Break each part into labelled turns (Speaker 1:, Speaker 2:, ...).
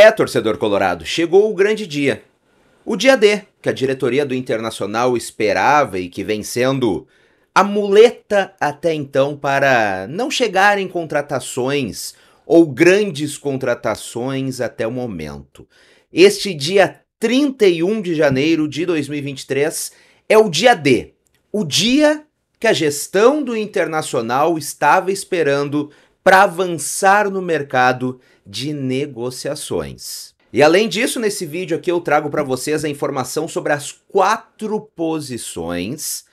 Speaker 1: É, torcedor colorado, chegou o grande dia. O dia D, que a diretoria do Internacional esperava e que vem sendo a muleta até então para não chegarem contratações ou grandes contratações até o momento. Este dia 31 de janeiro de 2023 é o dia D, o dia que a gestão do Internacional estava esperando para avançar no mercado de negociações. E além disso, nesse vídeo aqui eu trago para vocês a informação sobre as quatro posições,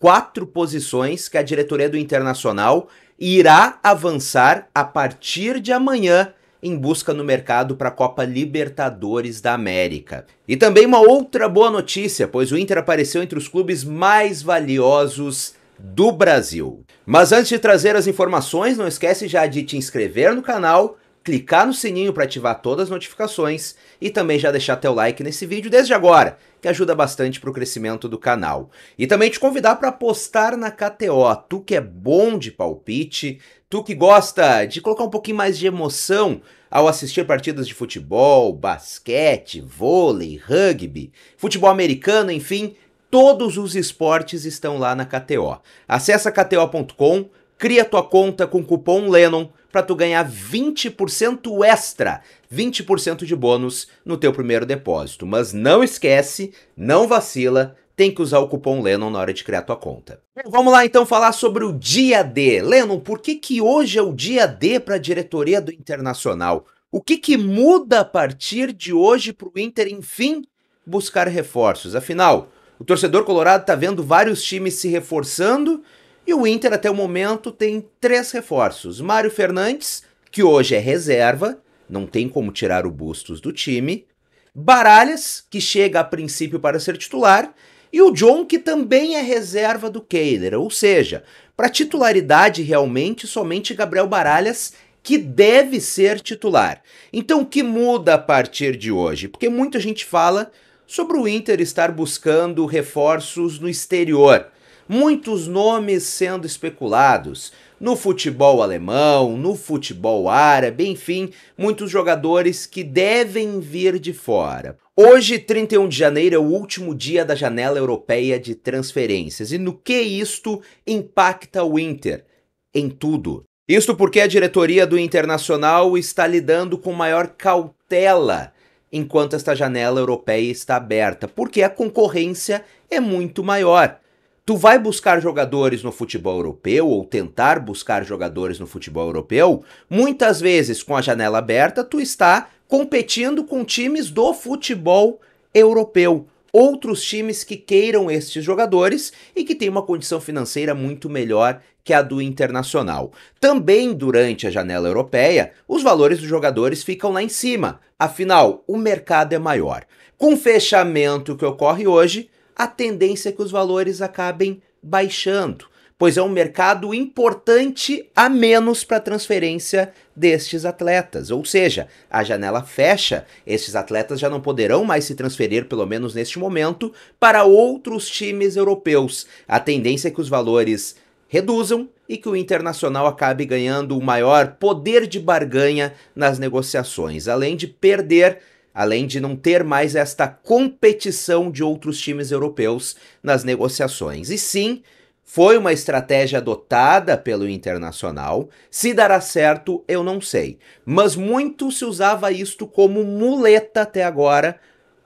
Speaker 1: quatro posições que a diretoria do Internacional irá avançar a partir de amanhã em busca no mercado para a Copa Libertadores da América. E também uma outra boa notícia, pois o Inter apareceu entre os clubes mais valiosos do Brasil. Mas antes de trazer as informações, não esquece já de te inscrever no canal, clicar no sininho para ativar todas as notificações e também já deixar teu like nesse vídeo desde agora, que ajuda bastante para o crescimento do canal. E também te convidar para apostar na KTO, tu que é bom de palpite, tu que gosta de colocar um pouquinho mais de emoção ao assistir partidas de futebol, basquete, vôlei, rugby, futebol americano, enfim, Todos os esportes estão lá na KTO. Acesse kto.com, cria tua conta com cupom Lennon para tu ganhar 20% extra, 20% de bônus no teu primeiro depósito. Mas não esquece, não vacila, tem que usar o cupom Lennon na hora de criar tua conta. Vamos lá então falar sobre o dia D. Lennon, por que que hoje é o dia D para a diretoria do Internacional? O que que muda a partir de hoje para o Inter, enfim, buscar reforços? Afinal, o torcedor colorado está vendo vários times se reforçando e o Inter até o momento tem três reforços: Mário Fernandes, que hoje é reserva, não tem como tirar o Bustos do time, Baralhas, que chega a princípio para ser titular, e o John, que também é reserva do Keiler. ou seja, para titularidade realmente somente Gabriel Baralhas que deve ser titular. Então, o que muda a partir de hoje? Porque muita gente fala sobre o Inter estar buscando reforços no exterior. Muitos nomes sendo especulados no futebol alemão, no futebol árabe, enfim, muitos jogadores que devem vir de fora. Hoje, 31 de janeiro, é o último dia da janela europeia de transferências. E no que isto impacta o Inter? Em tudo. Isto porque a diretoria do Internacional está lidando com maior cautela enquanto esta janela europeia está aberta, porque a concorrência é muito maior. Tu vai buscar jogadores no futebol europeu ou tentar buscar jogadores no futebol europeu, muitas vezes com a janela aberta, tu está competindo com times do futebol europeu outros times que queiram estes jogadores e que tem uma condição financeira muito melhor que a do Internacional. Também durante a janela europeia, os valores dos jogadores ficam lá em cima, afinal, o mercado é maior. Com o fechamento que ocorre hoje, a tendência é que os valores acabem baixando pois é um mercado importante a menos para transferência destes atletas. Ou seja, a janela fecha, estes atletas já não poderão mais se transferir, pelo menos neste momento, para outros times europeus. A tendência é que os valores reduzam e que o Internacional acabe ganhando o maior poder de barganha nas negociações, além de perder além de não ter mais esta competição de outros times europeus nas negociações. E sim, foi uma estratégia adotada pelo Internacional. Se dará certo, eu não sei. Mas muito se usava isto como muleta até agora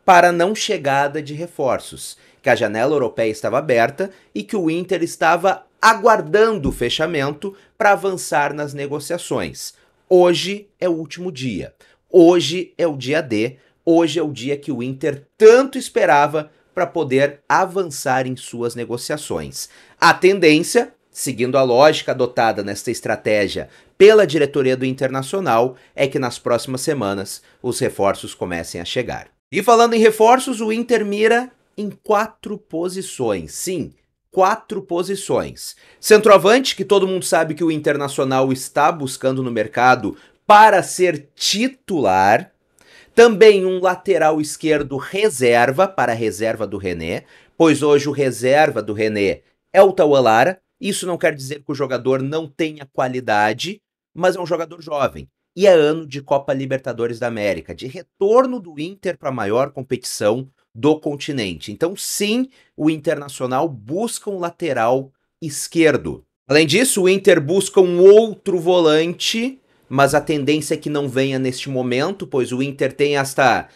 Speaker 1: para não chegada de reforços, que a janela europeia estava aberta e que o Inter estava aguardando o fechamento para avançar nas negociações. Hoje é o último dia. Hoje é o dia D. Hoje é o dia que o Inter tanto esperava para poder avançar em suas negociações. A tendência, seguindo a lógica adotada nesta estratégia pela diretoria do Internacional, é que nas próximas semanas os reforços comecem a chegar. E falando em reforços, o Inter mira em quatro posições. Sim, quatro posições. Centroavante, que todo mundo sabe que o Internacional está buscando no mercado para ser titular. Também um lateral esquerdo reserva para a reserva do René, pois hoje o reserva do René é o Tawalara. Isso não quer dizer que o jogador não tenha qualidade, mas é um jogador jovem. E é ano de Copa Libertadores da América, de retorno do Inter para a maior competição do continente. Então, sim, o Internacional busca um lateral esquerdo. Além disso, o Inter busca um outro volante mas a tendência é que não venha neste momento, pois o Inter tem esta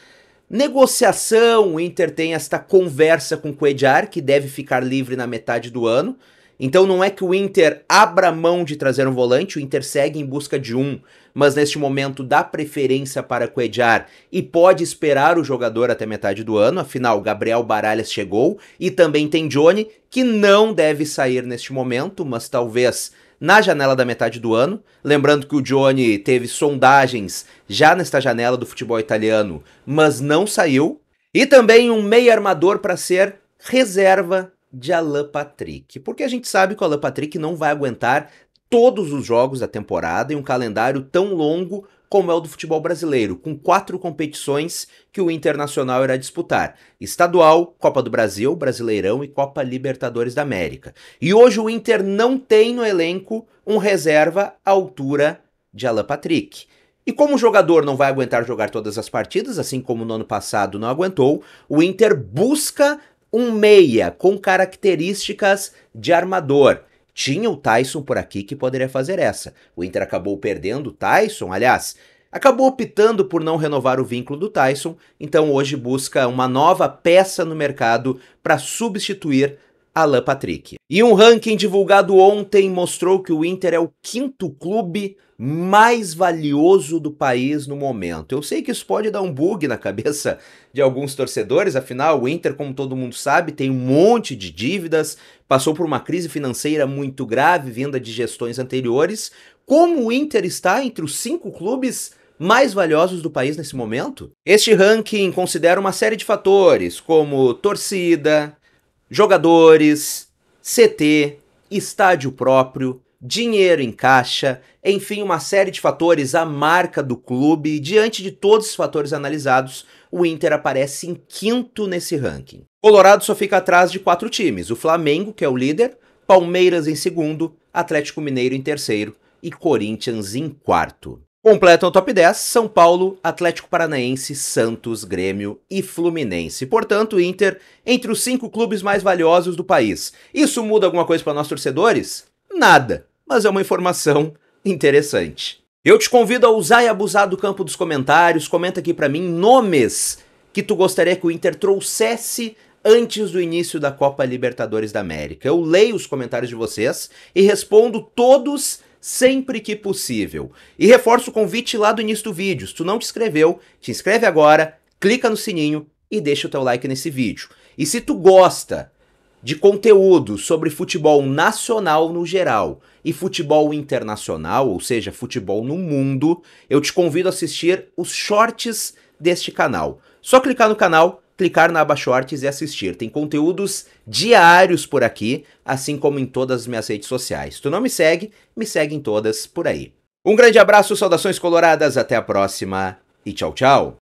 Speaker 1: negociação, o Inter tem esta conversa com o Cuellar, que deve ficar livre na metade do ano. Então não é que o Inter abra mão de trazer um volante, o Inter segue em busca de um, mas neste momento dá preferência para Cuejar e pode esperar o jogador até metade do ano, afinal Gabriel Baralhas chegou e também tem Johnny, que não deve sair neste momento, mas talvez na janela da metade do ano. Lembrando que o Johnny teve sondagens já nesta janela do futebol italiano, mas não saiu. E também um meio armador para ser reserva de Alan Patrick. Porque a gente sabe que o Alan Patrick não vai aguentar todos os jogos da temporada e um calendário tão longo como é o do futebol brasileiro, com quatro competições que o Internacional irá disputar: Estadual, Copa do Brasil, Brasileirão e Copa Libertadores da América. E hoje o Inter não tem no elenco um reserva à altura de Alan Patrick. E como o jogador não vai aguentar jogar todas as partidas, assim como no ano passado não aguentou, o Inter busca um meia com características de armador. Tinha o Tyson por aqui que poderia fazer essa. O Inter acabou perdendo o Tyson, aliás, acabou optando por não renovar o vínculo do Tyson, então hoje busca uma nova peça no mercado para substituir Alan Patrick. E um ranking divulgado ontem mostrou que o Inter é o quinto clube mais valioso do país no momento. Eu sei que isso pode dar um bug na cabeça de alguns torcedores, afinal, o Inter, como todo mundo sabe, tem um monte de dívidas, passou por uma crise financeira muito grave, vinda de gestões anteriores. Como o Inter está entre os cinco clubes mais valiosos do país nesse momento? Este ranking considera uma série de fatores, como torcida, Jogadores, CT, estádio próprio, dinheiro em caixa, enfim, uma série de fatores, a marca do clube, diante de todos os fatores analisados, o Inter aparece em quinto nesse ranking. Colorado só fica atrás de quatro times: o Flamengo, que é o líder, Palmeiras em segundo, Atlético Mineiro em terceiro e Corinthians em quarto. Completam o top 10 São Paulo, Atlético Paranaense, Santos, Grêmio e Fluminense. Portanto, Inter entre os cinco clubes mais valiosos do país. Isso muda alguma coisa para nós torcedores? Nada, mas é uma informação interessante. Eu te convido a usar e abusar do campo dos comentários. Comenta aqui para mim nomes que tu gostaria que o Inter trouxesse antes do início da Copa Libertadores da América. Eu leio os comentários de vocês e respondo todos sempre que possível. E reforço o convite lá do início do vídeo. Se tu não te inscreveu, te inscreve agora, clica no sininho e deixa o teu like nesse vídeo. E se tu gosta de conteúdo sobre futebol nacional no geral e futebol internacional, ou seja, futebol no mundo, eu te convido a assistir os shorts deste canal. Só clicar no canal clicar na aba Shorts e assistir. Tem conteúdos diários por aqui, assim como em todas as minhas redes sociais. Tu não me segue? Me segue em todas por aí. Um grande abraço, saudações coloradas, até a próxima e tchau, tchau.